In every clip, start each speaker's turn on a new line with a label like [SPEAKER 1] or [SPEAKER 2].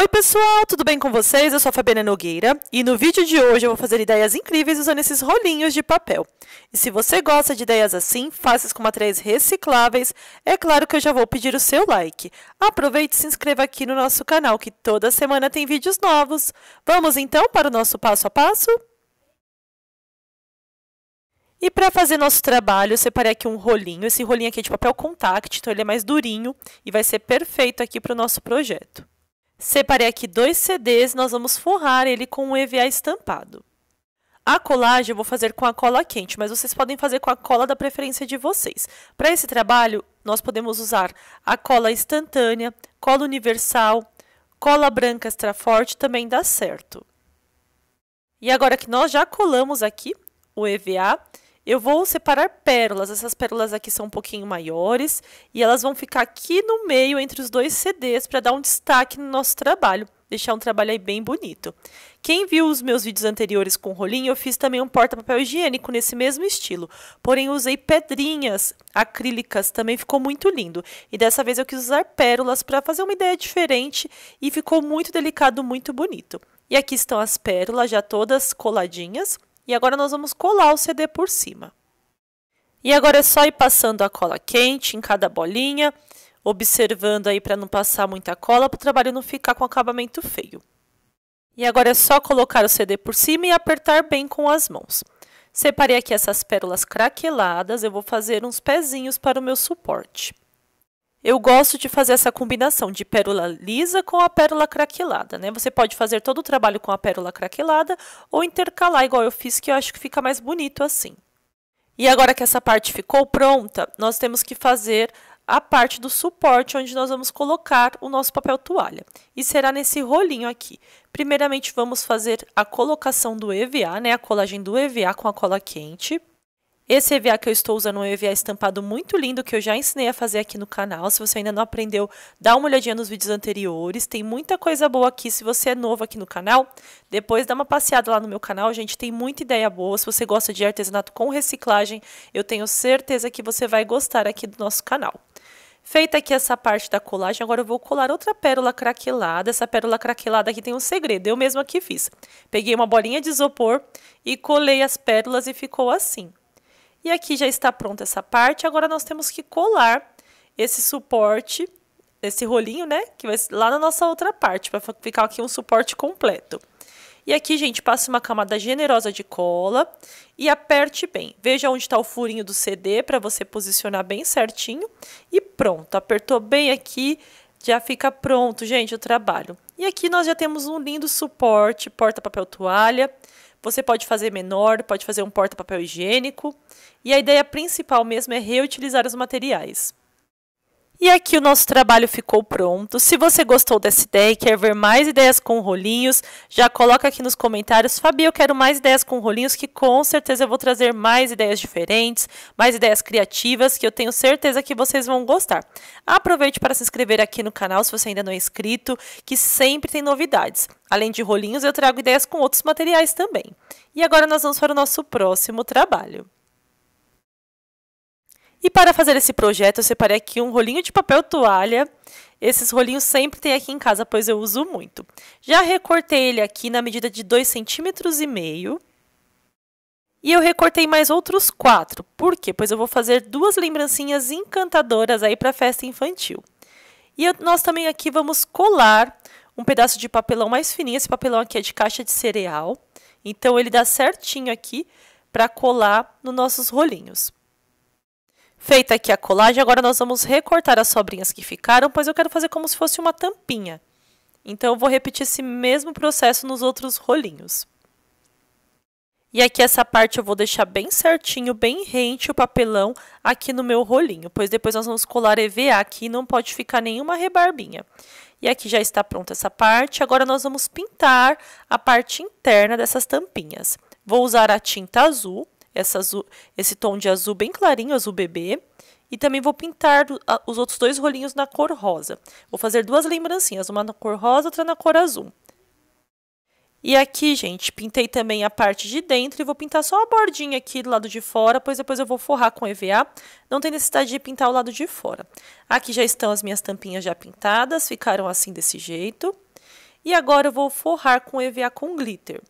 [SPEAKER 1] Oi pessoal, tudo bem com vocês? Eu sou a Fabiana Nogueira e no vídeo de hoje eu vou fazer ideias incríveis usando esses rolinhos de papel. E se você gosta de ideias assim, fáceis com materiais recicláveis, é claro que eu já vou pedir o seu like. Aproveite e se inscreva aqui no nosso canal que toda semana tem vídeos novos. Vamos então para o nosso passo a passo? E para fazer nosso trabalho, eu separei aqui um rolinho, esse rolinho aqui é de papel contact, então ele é mais durinho e vai ser perfeito aqui para o nosso projeto. Separei aqui dois CDs, nós vamos forrar ele com um EVA estampado. A colagem eu vou fazer com a cola quente, mas vocês podem fazer com a cola da preferência de vocês. Para esse trabalho, nós podemos usar a cola instantânea, cola universal, cola branca extra forte, também dá certo. E agora que nós já colamos aqui o EVA, eu vou separar pérolas. Essas pérolas aqui são um pouquinho maiores e elas vão ficar aqui no meio entre os dois CDs para dar um destaque no nosso trabalho. Deixar um trabalho aí bem bonito. Quem viu os meus vídeos anteriores com rolinho, eu fiz também um porta-papel higiênico nesse mesmo estilo. Porém, usei pedrinhas acrílicas, também ficou muito lindo. E dessa vez eu quis usar pérolas para fazer uma ideia diferente e ficou muito delicado, muito bonito. E aqui estão as pérolas já todas coladinhas. E agora nós vamos colar o CD por cima. E agora é só ir passando a cola quente em cada bolinha, observando aí para não passar muita cola, para o trabalho não ficar com acabamento feio. E agora é só colocar o CD por cima e apertar bem com as mãos. Separei aqui essas pérolas craqueladas, eu vou fazer uns pezinhos para o meu suporte. Eu gosto de fazer essa combinação de pérola lisa com a pérola craquelada, né? Você pode fazer todo o trabalho com a pérola craquelada ou intercalar igual eu fiz, que eu acho que fica mais bonito assim. E agora que essa parte ficou pronta, nós temos que fazer a parte do suporte onde nós vamos colocar o nosso papel toalha. E será nesse rolinho aqui. Primeiramente, vamos fazer a colocação do EVA, né? A colagem do EVA com a cola quente. Esse EVA que eu estou usando é um EVA estampado muito lindo que eu já ensinei a fazer aqui no canal. Se você ainda não aprendeu, dá uma olhadinha nos vídeos anteriores. Tem muita coisa boa aqui. Se você é novo aqui no canal, depois dá uma passeada lá no meu canal. Gente, tem muita ideia boa. Se você gosta de artesanato com reciclagem, eu tenho certeza que você vai gostar aqui do nosso canal. Feita aqui essa parte da colagem, agora eu vou colar outra pérola craquelada. Essa pérola craquelada aqui tem um segredo, eu mesma que fiz. Peguei uma bolinha de isopor e colei as pérolas e ficou assim. E aqui já está pronta essa parte. Agora nós temos que colar esse suporte, esse rolinho, né? Que vai lá na nossa outra parte, para ficar aqui um suporte completo. E aqui, gente, passe uma camada generosa de cola e aperte bem. Veja onde está o furinho do CD para você posicionar bem certinho. E pronto, apertou bem aqui, já fica pronto, gente, o trabalho. E aqui nós já temos um lindo suporte, porta-papel toalha, você pode fazer menor, pode fazer um porta-papel higiênico. E a ideia principal mesmo é reutilizar os materiais. E aqui o nosso trabalho ficou pronto. Se você gostou dessa ideia e quer ver mais ideias com rolinhos, já coloca aqui nos comentários. Fabi, eu quero mais ideias com rolinhos, que com certeza eu vou trazer mais ideias diferentes, mais ideias criativas, que eu tenho certeza que vocês vão gostar. Aproveite para se inscrever aqui no canal, se você ainda não é inscrito, que sempre tem novidades. Além de rolinhos, eu trago ideias com outros materiais também. E agora nós vamos para o nosso próximo trabalho. E para fazer esse projeto, eu separei aqui um rolinho de papel toalha. Esses rolinhos sempre tem aqui em casa, pois eu uso muito. Já recortei ele aqui na medida de 2,5 cm. E eu recortei mais outros quatro. Por quê? Pois eu vou fazer duas lembrancinhas encantadoras aí para festa infantil. E eu, nós também aqui vamos colar um pedaço de papelão mais fininho. Esse papelão aqui é de caixa de cereal. Então, ele dá certinho aqui para colar nos nossos rolinhos. Feita aqui a colagem, agora nós vamos recortar as sobrinhas que ficaram, pois eu quero fazer como se fosse uma tampinha. Então, eu vou repetir esse mesmo processo nos outros rolinhos. E aqui essa parte eu vou deixar bem certinho, bem rente o papelão aqui no meu rolinho, pois depois nós vamos colar EVA aqui e não pode ficar nenhuma rebarbinha. E aqui já está pronta essa parte, agora nós vamos pintar a parte interna dessas tampinhas. Vou usar a tinta azul, azul, esse tom de azul bem clarinho, azul bebê. E também vou pintar os outros dois rolinhos na cor rosa. Vou fazer duas lembrancinhas, uma na cor rosa, outra na cor azul. E aqui, gente, pintei também a parte de dentro e vou pintar só a bordinha aqui do lado de fora, pois depois eu vou forrar com EVA. Não tem necessidade de pintar o lado de fora. Aqui já estão as minhas tampinhas já pintadas, ficaram assim desse jeito. E agora eu vou forrar com EVA com glitter.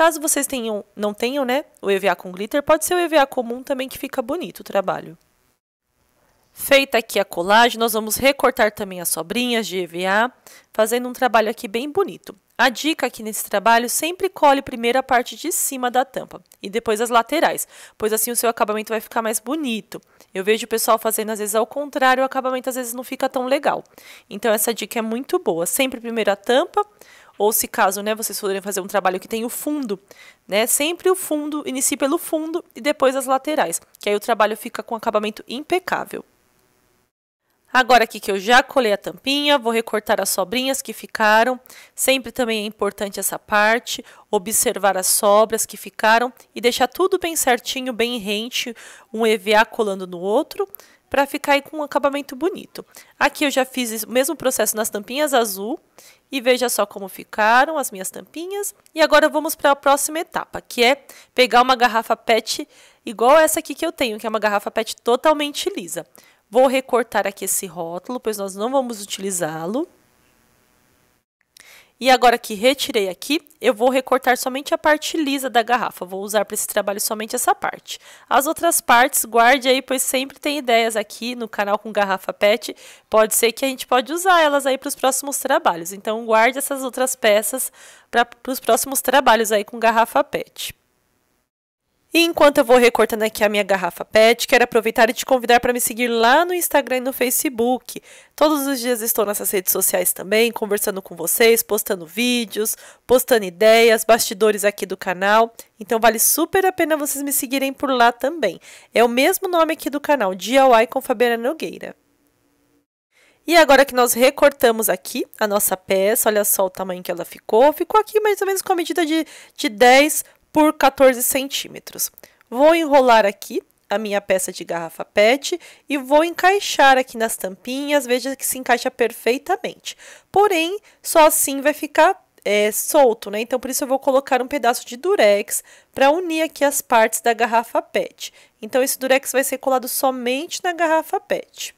[SPEAKER 1] Caso vocês tenham, não tenham, né, o EVA com glitter, pode ser o EVA comum também que fica bonito o trabalho. Feita aqui a colagem, nós vamos recortar também as sobrinhas de EVA, fazendo um trabalho aqui bem bonito. A dica aqui nesse trabalho, sempre colhe primeiro a parte de cima da tampa e depois as laterais, pois assim o seu acabamento vai ficar mais bonito. Eu vejo o pessoal fazendo às vezes ao contrário, o acabamento às vezes não fica tão legal. Então essa dica é muito boa, sempre primeiro a tampa, ou se caso, né, vocês forem fazer um trabalho que tem o fundo, né, sempre o fundo, inicie pelo fundo e depois as laterais, que aí o trabalho fica com acabamento impecável. Agora aqui que eu já colei a tampinha, vou recortar as sobrinhas que ficaram. Sempre também é importante essa parte, observar as sobras que ficaram e deixar tudo bem certinho, bem rente, um EVA colando no outro para ficar aí com um acabamento bonito. Aqui eu já fiz o mesmo processo nas tampinhas azul e veja só como ficaram as minhas tampinhas. E agora vamos para a próxima etapa, que é pegar uma garrafa PET igual essa aqui que eu tenho, que é uma garrafa PET totalmente lisa. Vou recortar aqui esse rótulo, pois nós não vamos utilizá-lo. E agora que retirei aqui, eu vou recortar somente a parte lisa da garrafa. Vou usar para esse trabalho somente essa parte. As outras partes, guarde aí, pois sempre tem ideias aqui no canal com garrafa pet. Pode ser que a gente pode usar elas aí para os próximos trabalhos. Então, guarde essas outras peças para os próximos trabalhos aí com garrafa pet. E enquanto eu vou recortando aqui a minha garrafa PET, quero aproveitar e te convidar para me seguir lá no Instagram e no Facebook. Todos os dias estou nessas redes sociais também, conversando com vocês, postando vídeos, postando ideias, bastidores aqui do canal. Então vale super a pena vocês me seguirem por lá também. É o mesmo nome aqui do canal, DIY com Fabiana Nogueira. E agora que nós recortamos aqui a nossa peça, olha só o tamanho que ela ficou. Ficou aqui mais ou menos com a medida de, de 10 por 14 centímetros. Vou enrolar aqui a minha peça de garrafa PET e vou encaixar aqui nas tampinhas, veja que se encaixa perfeitamente. Porém, só assim vai ficar é, solto, né? Então, por isso eu vou colocar um pedaço de durex para unir aqui as partes da garrafa PET. Então, esse durex vai ser colado somente na garrafa PET.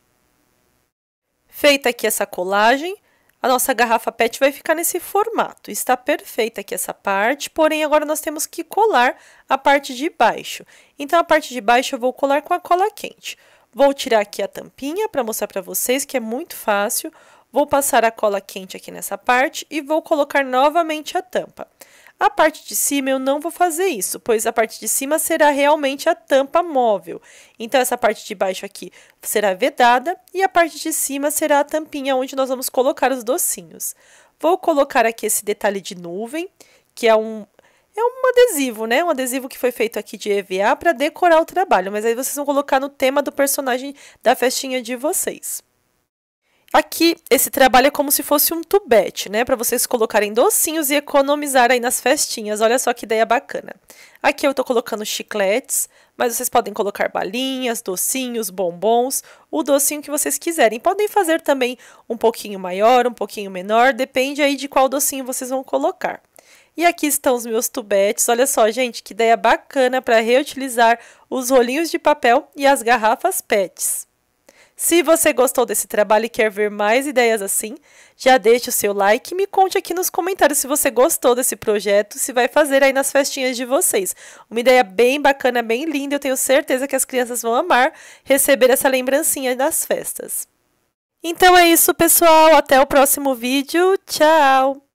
[SPEAKER 1] Feita aqui essa colagem, a nossa garrafa PET vai ficar nesse formato. Está perfeita aqui essa parte, porém agora nós temos que colar a parte de baixo. Então, a parte de baixo eu vou colar com a cola quente. Vou tirar aqui a tampinha para mostrar para vocês que é muito fácil. Vou passar a cola quente aqui nessa parte e vou colocar novamente a tampa. A parte de cima eu não vou fazer isso, pois a parte de cima será realmente a tampa móvel. Então, essa parte de baixo aqui será vedada e a parte de cima será a tampinha onde nós vamos colocar os docinhos. Vou colocar aqui esse detalhe de nuvem, que é um, é um adesivo, né? Um adesivo que foi feito aqui de EVA para decorar o trabalho, mas aí vocês vão colocar no tema do personagem da festinha de vocês. Aqui, esse trabalho é como se fosse um tubete, né? Para vocês colocarem docinhos e economizar aí nas festinhas. Olha só que ideia bacana. Aqui eu estou colocando chicletes, mas vocês podem colocar balinhas, docinhos, bombons, o docinho que vocês quiserem. Podem fazer também um pouquinho maior, um pouquinho menor, depende aí de qual docinho vocês vão colocar. E aqui estão os meus tubetes. Olha só, gente, que ideia bacana para reutilizar os rolinhos de papel e as garrafas PETs. Se você gostou desse trabalho e quer ver mais ideias assim, já deixe o seu like e me conte aqui nos comentários se você gostou desse projeto, se vai fazer aí nas festinhas de vocês. Uma ideia bem bacana, bem linda, eu tenho certeza que as crianças vão amar receber essa lembrancinha das festas. Então é isso, pessoal. Até o próximo vídeo. Tchau!